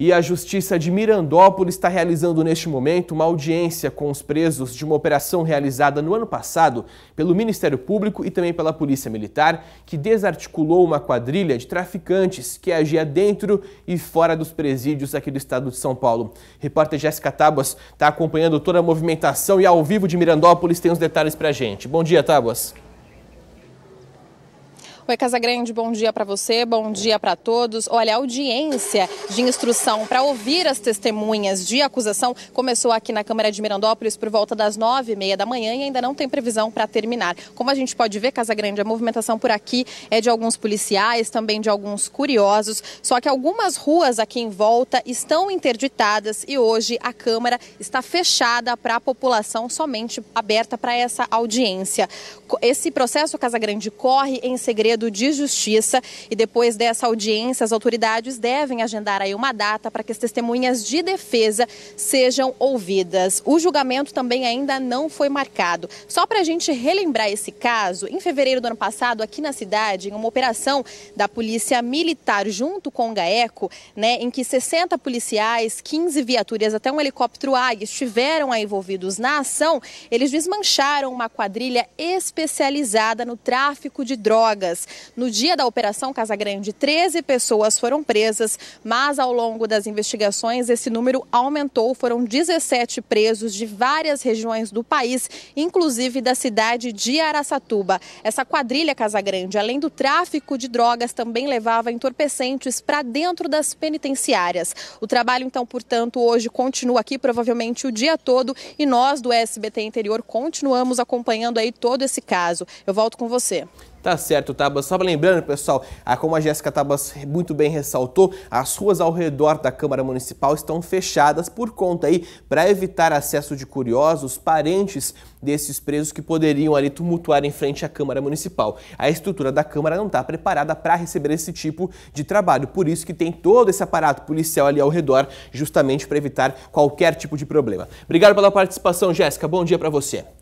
E a Justiça de Mirandópolis está realizando neste momento uma audiência com os presos de uma operação realizada no ano passado pelo Ministério Público e também pela Polícia Militar, que desarticulou uma quadrilha de traficantes que agia dentro e fora dos presídios aqui do estado de São Paulo. Repórter Jéssica Tábuas está acompanhando toda a movimentação e ao vivo de Mirandópolis tem os detalhes para a gente. Bom dia, Tábuas. Oi, Grande, bom dia para você, bom dia para todos. Olha, a audiência de instrução para ouvir as testemunhas de acusação começou aqui na Câmara de Mirandópolis por volta das nove e meia da manhã e ainda não tem previsão para terminar. Como a gente pode ver, Casa Grande, a movimentação por aqui é de alguns policiais, também de alguns curiosos, só que algumas ruas aqui em volta estão interditadas e hoje a Câmara está fechada para a população, somente aberta para essa audiência. Esse processo Casa Grande, corre em segredo segredo de justiça e depois dessa audiência as autoridades devem agendar aí uma data para que as testemunhas de defesa sejam ouvidas. O julgamento também ainda não foi marcado. Só para a gente relembrar esse caso, em fevereiro do ano passado, aqui na cidade, em uma operação da Polícia Militar junto com o GAECO, né, em que 60 policiais, 15 viaturas, até um helicóptero Ag estiveram envolvidos na ação, eles desmancharam uma quadrilha especializada no tráfico de drogas. No dia da Operação Casa Grande, 13 pessoas foram presas, mas ao longo das investigações esse número aumentou. Foram 17 presos de várias regiões do país, inclusive da cidade de Araçatuba. Essa quadrilha Casa Grande, além do tráfico de drogas, também levava entorpecentes para dentro das penitenciárias. O trabalho, então, portanto, hoje continua aqui provavelmente o dia todo e nós do SBT Interior continuamos acompanhando aí todo esse caso. Eu volto com você. Tá certo, Tabas. Só lembrando, pessoal, ah, como a Jéssica Tabas muito bem ressaltou, as ruas ao redor da Câmara Municipal estão fechadas por conta aí, para evitar acesso de curiosos, parentes desses presos que poderiam ali tumultuar em frente à Câmara Municipal. A estrutura da Câmara não está preparada para receber esse tipo de trabalho, por isso que tem todo esse aparato policial ali ao redor, justamente para evitar qualquer tipo de problema. Obrigado pela participação, Jéssica. Bom dia para você.